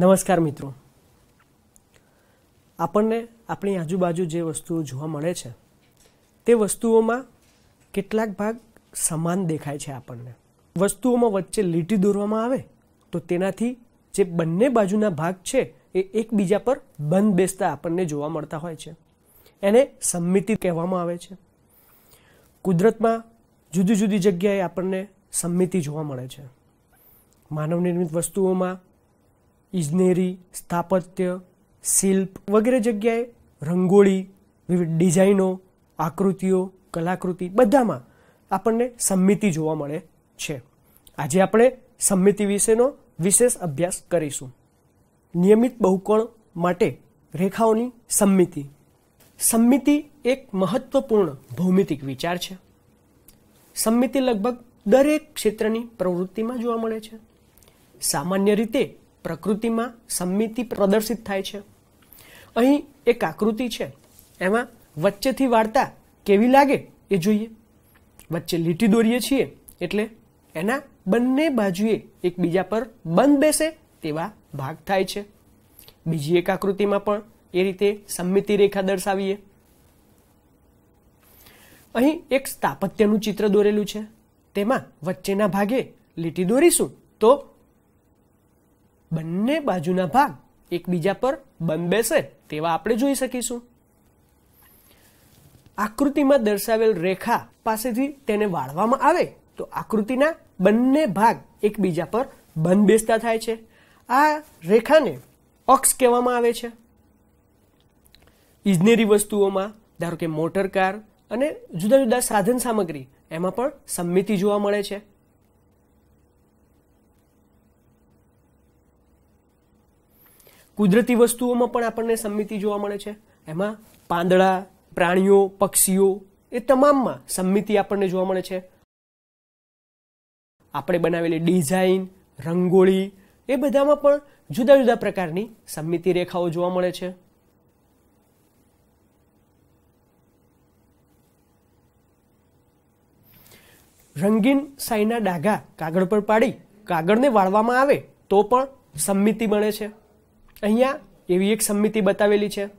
નમસ્કાર મિત્રો આપણને આપણી આજુબાજુ જે વસ્તુઓ જોવા મળે છે તે વસ્તુઓમાં કેટલાક ભાગ સમાન દેખાય છે આપણને વસ્તુઓમાં વચ્ચે લીટી દોરવામાં આવે તો તેનાથી જે બંને બાજુના ભાગ છે એ એકબીજા પર બંધ બેસતા આપણને જોવા મળતા હોય છે એને સંમિતિ કહેવામાં આવે છે કુદરતમાં જુદી જુદી જગ્યાએ આપણને સંમિતિ જોવા મળે છે માનવ નિર્મિત વસ્તુઓમાં ઇજનેરી સ્થાપત્ય શિલ્પ વગેરે જગ્યાએ રંગોળી વિવિધ ડિઝાઇનો આકૃતિઓ કલાકૃતિ બધામાં આપણને સંમિતિ જોવા મળે છે આજે આપણે સંમિતિ વિશેનો વિશેષ અભ્યાસ કરીશું નિયમિત બહુકોણ માટે રેખાઓની સંમિતિ સંમિતિ એક મહત્વપૂર્ણ ભૌમિતિક વિચાર છે સંમિતિ લગભગ દરેક ક્ષેત્રની પ્રવૃત્તિમાં જોવા મળે છે સામાન્ય રીતે પ્રકૃતિમાં સંમિતિ પ્રદર્શિત થાય છે અહીં એક આકૃતિ છે એમાં વચ્ચેથી વાર્તા કેવી લાગે એ જોઈએ વચ્ચે લીટી દોરીએ છીએ એટલે એના બંને બાજુએ એકબીજા પર બંધ બેસે તેવા ભાગ થાય છે બીજી એક આકૃતિમાં પણ એ રીતે સંમિતિ રેખા દર્શાવીએ અહીં એક સ્થાપત્યનું ચિત્ર દોરેલું છે તેમાં વચ્ચેના ભાગે લીટી દોરીશું તો બંને બાજુના ભાગ એકબીજા પર બંધબેસે તેવા આપણે જોઈ શકીશું આકૃતિમાં દર્શાવેલ રેખા પાસેથી તેને વાળવામાં આવે તો આકૃતિના બંને ભાગ એકબીજા પર બંધબેસતા થાય છે આ રેખાને અક્ષ કહેવામાં આવે છે ઇજનેરી વસ્તુઓમાં ધારો કે મોટર કાર અને જુદા જુદા સાધન સામગ્રી એમાં પણ સંમિતિ જોવા મળે છે કુદરતી વસ્તુઓમાં પણ આપણને સંમિતિ જોવા મળે છે એમાં પાંદડા પ્રાણીઓ પક્ષીઓ એ તમામમાં સંમિતિ આપણને જોવા મળે છે આપણે બનાવેલી ડિઝાઇન રંગોળી એ બધામાં પણ જુદા જુદા પ્રકારની સંમિતિ રેખાઓ જોવા મળે છે રંગીન સાઈના ડાઘા કાગળ પર પાડી કાગળને વાળવામાં આવે તો પણ સંમિતિ બને છે અહીંયા એવી એક સમિતિ બતાવેલી છે